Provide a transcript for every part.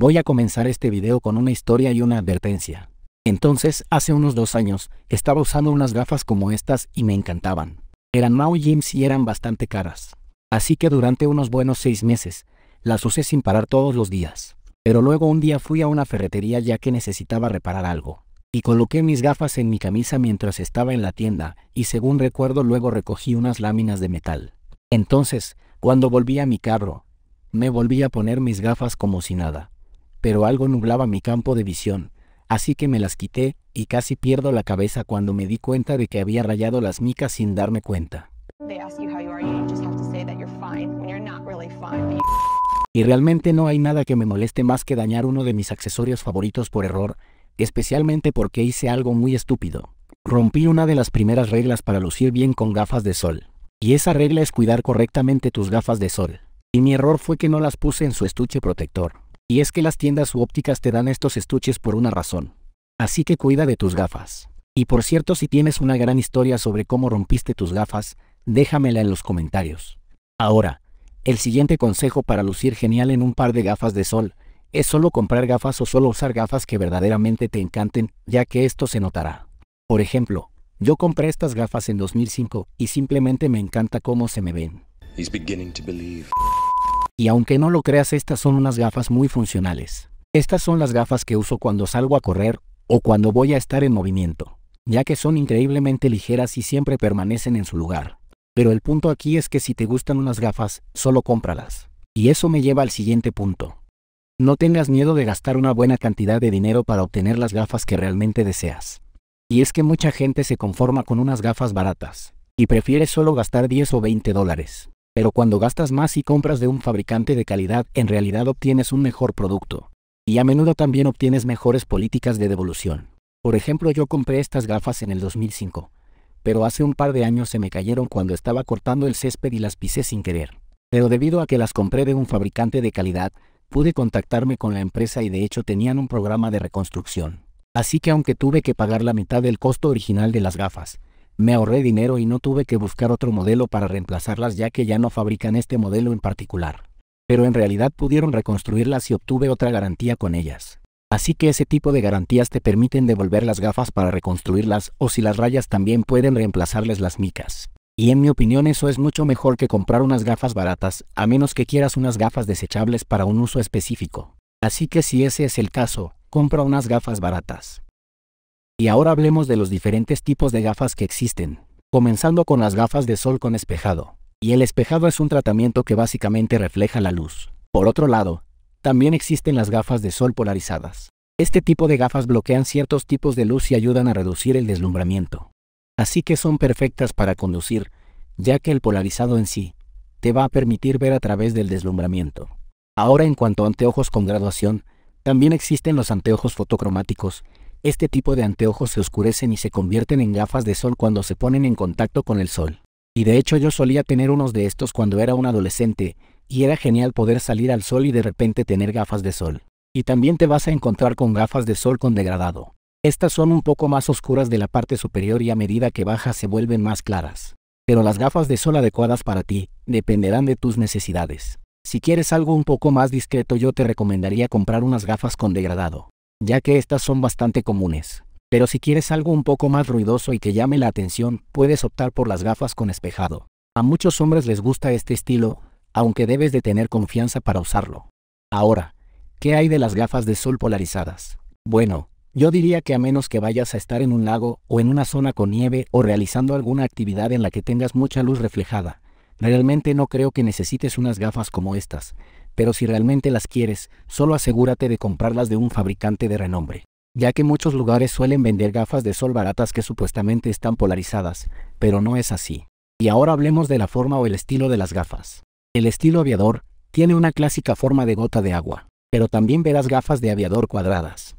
Voy a comenzar este video con una historia y una advertencia. Entonces, hace unos dos años, estaba usando unas gafas como estas y me encantaban. Eran Maui Jims y eran bastante caras. Así que durante unos buenos seis meses, las usé sin parar todos los días. Pero luego un día fui a una ferretería ya que necesitaba reparar algo. Y coloqué mis gafas en mi camisa mientras estaba en la tienda, y según recuerdo luego recogí unas láminas de metal. Entonces, cuando volví a mi carro, me volví a poner mis gafas como si nada pero algo nublaba mi campo de visión, así que me las quité y casi pierdo la cabeza cuando me di cuenta de que había rayado las micas sin darme cuenta. Y realmente no hay nada que me moleste más que dañar uno de mis accesorios favoritos por error, especialmente porque hice algo muy estúpido. Rompí una de las primeras reglas para lucir bien con gafas de sol. Y esa regla es cuidar correctamente tus gafas de sol. Y mi error fue que no las puse en su estuche protector. Y es que las tiendas u ópticas te dan estos estuches por una razón. Así que cuida de tus gafas. Y por cierto, si tienes una gran historia sobre cómo rompiste tus gafas, déjamela en los comentarios. Ahora, el siguiente consejo para lucir genial en un par de gafas de sol, es solo comprar gafas o solo usar gafas que verdaderamente te encanten, ya que esto se notará. Por ejemplo, yo compré estas gafas en 2005 y simplemente me encanta cómo se me ven. Y aunque no lo creas, estas son unas gafas muy funcionales. Estas son las gafas que uso cuando salgo a correr o cuando voy a estar en movimiento, ya que son increíblemente ligeras y siempre permanecen en su lugar. Pero el punto aquí es que si te gustan unas gafas, solo cómpralas. Y eso me lleva al siguiente punto. No tengas miedo de gastar una buena cantidad de dinero para obtener las gafas que realmente deseas. Y es que mucha gente se conforma con unas gafas baratas, y prefiere solo gastar 10 o 20 dólares, pero cuando gastas más y compras de un fabricante de calidad, en realidad obtienes un mejor producto. Y a menudo también obtienes mejores políticas de devolución. Por ejemplo, yo compré estas gafas en el 2005, pero hace un par de años se me cayeron cuando estaba cortando el césped y las pisé sin querer. Pero debido a que las compré de un fabricante de calidad, pude contactarme con la empresa y de hecho tenían un programa de reconstrucción. Así que aunque tuve que pagar la mitad del costo original de las gafas, me ahorré dinero y no tuve que buscar otro modelo para reemplazarlas ya que ya no fabrican este modelo en particular. Pero en realidad pudieron reconstruirlas y obtuve otra garantía con ellas. Así que ese tipo de garantías te permiten devolver las gafas para reconstruirlas o si las rayas también pueden reemplazarles las micas. Y en mi opinión eso es mucho mejor que comprar unas gafas baratas, a menos que quieras unas gafas desechables para un uso específico. Así que si ese es el caso, compra unas gafas baratas. Y ahora hablemos de los diferentes tipos de gafas que existen, comenzando con las gafas de sol con espejado. Y el espejado es un tratamiento que básicamente refleja la luz. Por otro lado, también existen las gafas de sol polarizadas. Este tipo de gafas bloquean ciertos tipos de luz y ayudan a reducir el deslumbramiento. Así que son perfectas para conducir, ya que el polarizado en sí te va a permitir ver a través del deslumbramiento. Ahora en cuanto a anteojos con graduación, también existen los anteojos fotocromáticos, este tipo de anteojos se oscurecen y se convierten en gafas de sol cuando se ponen en contacto con el sol. Y de hecho yo solía tener unos de estos cuando era un adolescente, y era genial poder salir al sol y de repente tener gafas de sol. Y también te vas a encontrar con gafas de sol con degradado. Estas son un poco más oscuras de la parte superior y a medida que bajas se vuelven más claras. Pero las gafas de sol adecuadas para ti dependerán de tus necesidades. Si quieres algo un poco más discreto yo te recomendaría comprar unas gafas con degradado ya que estas son bastante comunes. Pero si quieres algo un poco más ruidoso y que llame la atención, puedes optar por las gafas con espejado. A muchos hombres les gusta este estilo, aunque debes de tener confianza para usarlo. Ahora, ¿qué hay de las gafas de sol polarizadas? Bueno, yo diría que a menos que vayas a estar en un lago o en una zona con nieve o realizando alguna actividad en la que tengas mucha luz reflejada, realmente no creo que necesites unas gafas como estas, pero si realmente las quieres, solo asegúrate de comprarlas de un fabricante de renombre, ya que muchos lugares suelen vender gafas de sol baratas que supuestamente están polarizadas, pero no es así. Y ahora hablemos de la forma o el estilo de las gafas. El estilo aviador tiene una clásica forma de gota de agua, pero también verás gafas de aviador cuadradas.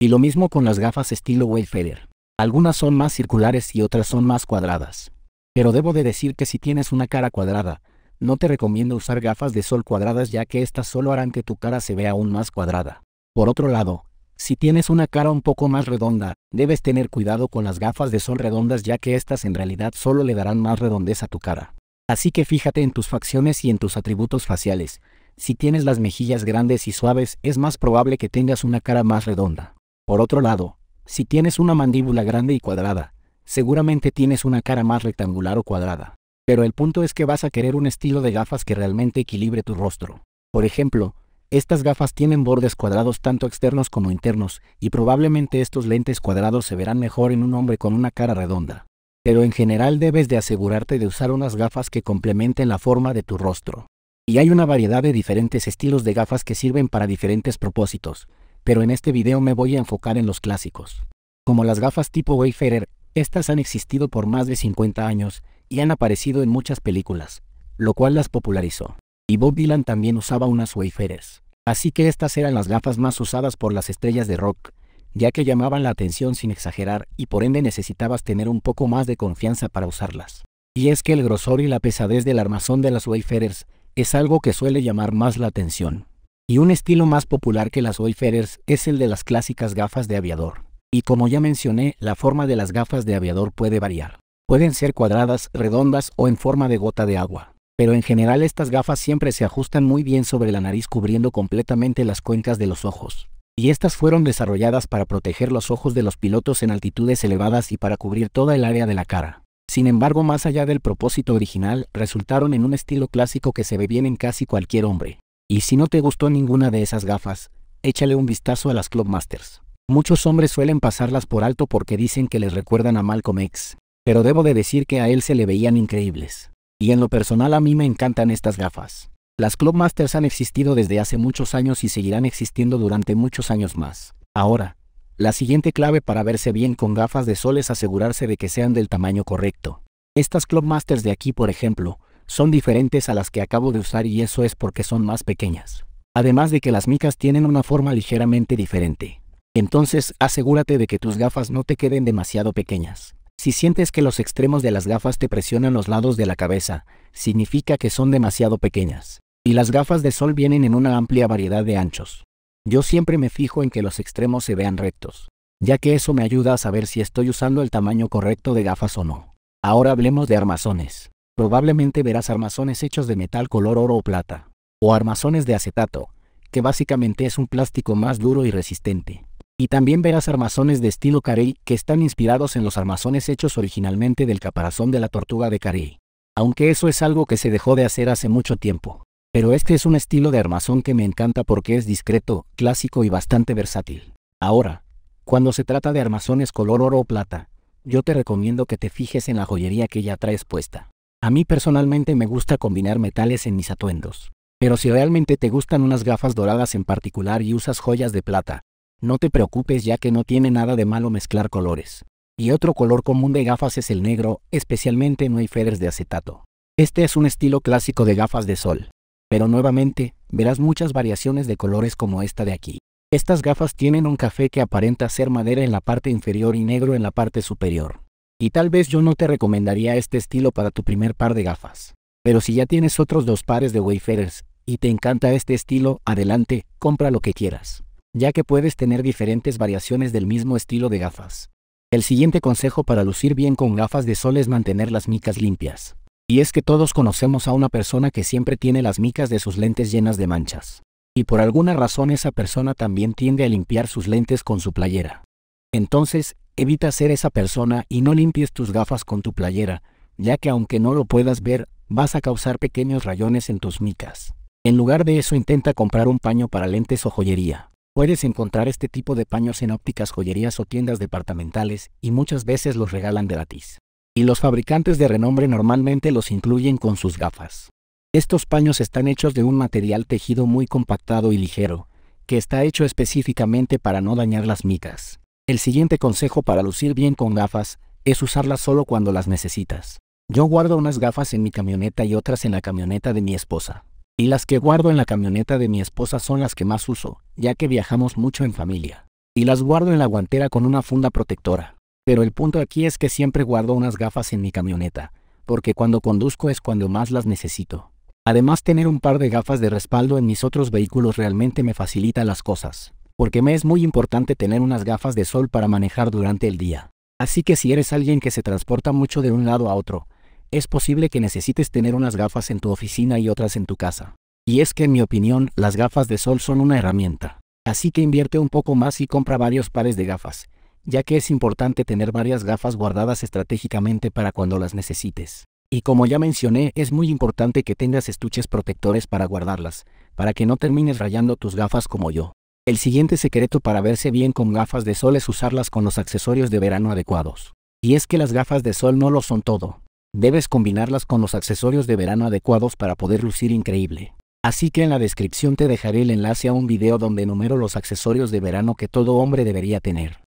Y lo mismo con las gafas estilo Wayfarer. Algunas son más circulares y otras son más cuadradas. Pero debo de decir que si tienes una cara cuadrada, no te recomiendo usar gafas de sol cuadradas ya que estas solo harán que tu cara se vea aún más cuadrada. Por otro lado, si tienes una cara un poco más redonda, debes tener cuidado con las gafas de sol redondas ya que estas en realidad solo le darán más redondez a tu cara. Así que fíjate en tus facciones y en tus atributos faciales. Si tienes las mejillas grandes y suaves, es más probable que tengas una cara más redonda. Por otro lado, si tienes una mandíbula grande y cuadrada, seguramente tienes una cara más rectangular o cuadrada. Pero el punto es que vas a querer un estilo de gafas que realmente equilibre tu rostro. Por ejemplo, estas gafas tienen bordes cuadrados tanto externos como internos, y probablemente estos lentes cuadrados se verán mejor en un hombre con una cara redonda. Pero en general debes de asegurarte de usar unas gafas que complementen la forma de tu rostro. Y hay una variedad de diferentes estilos de gafas que sirven para diferentes propósitos, pero en este video me voy a enfocar en los clásicos. Como las gafas tipo Wayfarer, estas han existido por más de 50 años, y han aparecido en muchas películas, lo cual las popularizó. Y Bob Dylan también usaba unas wayfarers. Así que estas eran las gafas más usadas por las estrellas de rock, ya que llamaban la atención sin exagerar y por ende necesitabas tener un poco más de confianza para usarlas. Y es que el grosor y la pesadez del armazón de las wayfarers es algo que suele llamar más la atención. Y un estilo más popular que las wayfarers es el de las clásicas gafas de aviador. Y como ya mencioné, la forma de las gafas de aviador puede variar. Pueden ser cuadradas, redondas o en forma de gota de agua. Pero en general estas gafas siempre se ajustan muy bien sobre la nariz cubriendo completamente las cuencas de los ojos. Y estas fueron desarrolladas para proteger los ojos de los pilotos en altitudes elevadas y para cubrir toda el área de la cara. Sin embargo, más allá del propósito original, resultaron en un estilo clásico que se ve bien en casi cualquier hombre. Y si no te gustó ninguna de esas gafas, échale un vistazo a las Clubmasters. Muchos hombres suelen pasarlas por alto porque dicen que les recuerdan a Malcolm X pero debo de decir que a él se le veían increíbles. Y en lo personal a mí me encantan estas gafas. Las Clubmasters han existido desde hace muchos años y seguirán existiendo durante muchos años más. Ahora, la siguiente clave para verse bien con gafas de sol es asegurarse de que sean del tamaño correcto. Estas Clubmasters de aquí, por ejemplo, son diferentes a las que acabo de usar y eso es porque son más pequeñas. Además de que las micas tienen una forma ligeramente diferente. Entonces, asegúrate de que tus gafas no te queden demasiado pequeñas. Si sientes que los extremos de las gafas te presionan los lados de la cabeza, significa que son demasiado pequeñas. Y las gafas de sol vienen en una amplia variedad de anchos. Yo siempre me fijo en que los extremos se vean rectos, ya que eso me ayuda a saber si estoy usando el tamaño correcto de gafas o no. Ahora hablemos de armazones. Probablemente verás armazones hechos de metal color oro o plata, o armazones de acetato, que básicamente es un plástico más duro y resistente. Y también verás armazones de estilo carey que están inspirados en los armazones hechos originalmente del caparazón de la tortuga de carey. Aunque eso es algo que se dejó de hacer hace mucho tiempo. Pero este es un estilo de armazón que me encanta porque es discreto, clásico y bastante versátil. Ahora, cuando se trata de armazones color oro o plata, yo te recomiendo que te fijes en la joyería que ya traes puesta. A mí personalmente me gusta combinar metales en mis atuendos. Pero si realmente te gustan unas gafas doradas en particular y usas joyas de plata, no te preocupes ya que no tiene nada de malo mezclar colores. Y otro color común de gafas es el negro, especialmente no hay de acetato. Este es un estilo clásico de gafas de sol. Pero nuevamente, verás muchas variaciones de colores como esta de aquí. Estas gafas tienen un café que aparenta ser madera en la parte inferior y negro en la parte superior. Y tal vez yo no te recomendaría este estilo para tu primer par de gafas. Pero si ya tienes otros dos pares de wayfarers, y te encanta este estilo, adelante, compra lo que quieras ya que puedes tener diferentes variaciones del mismo estilo de gafas. El siguiente consejo para lucir bien con gafas de sol es mantener las micas limpias. Y es que todos conocemos a una persona que siempre tiene las micas de sus lentes llenas de manchas. Y por alguna razón esa persona también tiende a limpiar sus lentes con su playera. Entonces, evita ser esa persona y no limpies tus gafas con tu playera, ya que aunque no lo puedas ver, vas a causar pequeños rayones en tus micas. En lugar de eso intenta comprar un paño para lentes o joyería. Puedes encontrar este tipo de paños en ópticas, joyerías o tiendas departamentales y muchas veces los regalan gratis. Y los fabricantes de renombre normalmente los incluyen con sus gafas. Estos paños están hechos de un material tejido muy compactado y ligero, que está hecho específicamente para no dañar las micas. El siguiente consejo para lucir bien con gafas es usarlas solo cuando las necesitas. Yo guardo unas gafas en mi camioneta y otras en la camioneta de mi esposa. Y las que guardo en la camioneta de mi esposa son las que más uso, ya que viajamos mucho en familia. Y las guardo en la guantera con una funda protectora. Pero el punto aquí es que siempre guardo unas gafas en mi camioneta, porque cuando conduzco es cuando más las necesito. Además tener un par de gafas de respaldo en mis otros vehículos realmente me facilita las cosas, porque me es muy importante tener unas gafas de sol para manejar durante el día. Así que si eres alguien que se transporta mucho de un lado a otro, es posible que necesites tener unas gafas en tu oficina y otras en tu casa. Y es que en mi opinión, las gafas de sol son una herramienta. Así que invierte un poco más y compra varios pares de gafas, ya que es importante tener varias gafas guardadas estratégicamente para cuando las necesites. Y como ya mencioné, es muy importante que tengas estuches protectores para guardarlas, para que no termines rayando tus gafas como yo. El siguiente secreto para verse bien con gafas de sol es usarlas con los accesorios de verano adecuados. Y es que las gafas de sol no lo son todo. Debes combinarlas con los accesorios de verano adecuados para poder lucir increíble. Así que en la descripción te dejaré el enlace a un video donde enumero los accesorios de verano que todo hombre debería tener.